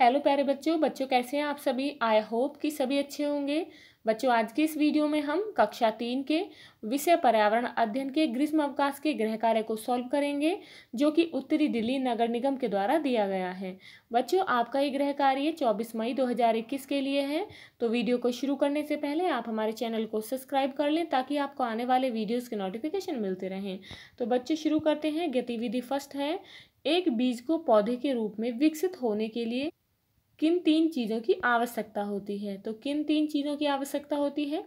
hello प्यारे बच्चों बच्चों कैसे हैं आप सभी आई होप कि सभी अच्छे होंगे बच्चों आज के इस वीडियो में हम कक्षा तीन के विषय पर्यावरण अध्ययन के ग्रीष्म अवकाश के गृह कार्य को सॉल्व करेंगे जो कि उत्तरी दिल्ली नगर निगम के द्वारा दिया गया है बच्चों आपका ये गृह कार्य 24 मई 2021 के लिए है तो वीडियो को शुरू करने से पहले आप हमारे चैनल को सब्सक्राइब कर लें ताकि आपको आने वाले वीडियोज़ के नोटिफिकेशन मिलते रहें तो बच्चे शुरू करते हैं गतिविधि फर्स्ट है एक बीज को पौधे के रूप में विकसित होने के लिए किन तीन चीज़ों की आवश्यकता होती है तो किन तीन चीज़ों की आवश्यकता होती है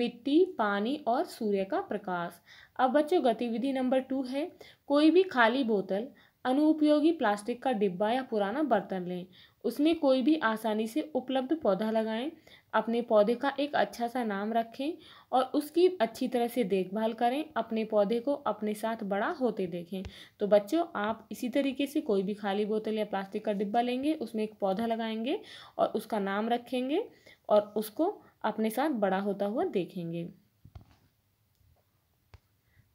मिट्टी पानी और सूर्य का प्रकाश अब बच्चों गतिविधि नंबर टू है कोई भी खाली बोतल अनुपयोगी प्लास्टिक का डिब्बा या पुराना बर्तन लें उसमें कोई भी आसानी से उपलब्ध पौधा लगाएं अपने पौधे का एक अच्छा सा नाम रखें और उसकी अच्छी तरह से देखभाल करें अपने पौधे को अपने साथ बड़ा होते देखें तो बच्चों आप इसी तरीके से कोई भी खाली बोतल या प्लास्टिक का डिब्बा लेंगे उसमें एक पौधा लगाएंगे और उसका नाम रखेंगे और उसको अपने साथ बड़ा होता हुआ देखेंगे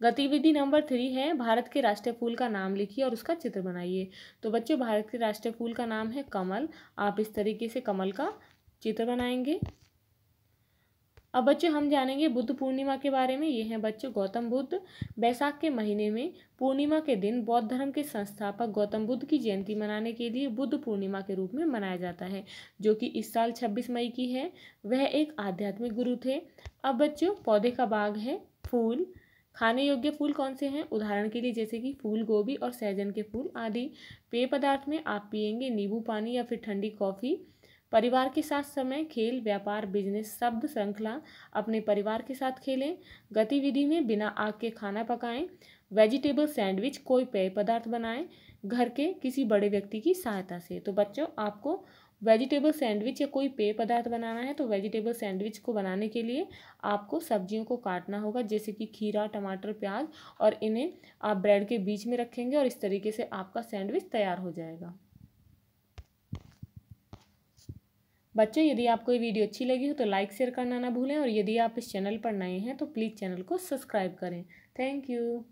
गतिविधि नंबर थ्री है भारत के राष्ट्रीय फूल का नाम लिखिए और उसका चित्र बनाइए तो बच्चों भारत के राष्ट्रीय फूल का नाम है कमल आप इस तरीके से कमल का चित्र बनाएंगे अब बच्चों हम जानेंगे बुद्ध पूर्णिमा के बारे में ये हैं बच्चों गौतम बुद्ध बैसाख के महीने में पूर्णिमा के दिन बौद्ध धर्म के संस्थापक गौतम बुद्ध की जयंती मनाने के लिए बुद्ध पूर्णिमा के रूप में मनाया जाता है जो कि इस साल 26 मई की है वह एक आध्यात्मिक गुरु थे अब बच्चों पौधे का बाग है फूल खाने योग्य फूल कौन से हैं उदाहरण के लिए जैसे कि फूल गोभी और सहजन के फूल आदि पेय पदार्थ में आप पियेंगे नींबू पानी या फिर ठंडी कॉफ़ी परिवार के साथ समय खेल व्यापार बिजनेस शब्द श्रृंखला अपने परिवार के साथ खेलें गतिविधि में बिना आग के खाना पकाएं वेजिटेबल सैंडविच कोई पेय पदार्थ बनाएं घर के किसी बड़े व्यक्ति की सहायता से तो बच्चों आपको वेजिटेबल सैंडविच या कोई पेय पदार्थ बनाना है तो वेजिटेबल सैंडविच को बनाने के लिए आपको सब्जियों को काटना होगा जैसे कि खीरा टमाटर प्याज और इन्हें आप ब्रेड के बीच में रखेंगे और इस तरीके से आपका सैंडविच तैयार हो जाएगा बच्चों यदि आपको ये वीडियो अच्छी लगी हो तो लाइक शेयर करना ना भूलें और यदि आप इस चैनल पर नए हैं तो प्लीज़ चैनल को सब्सक्राइब करें थैंक यू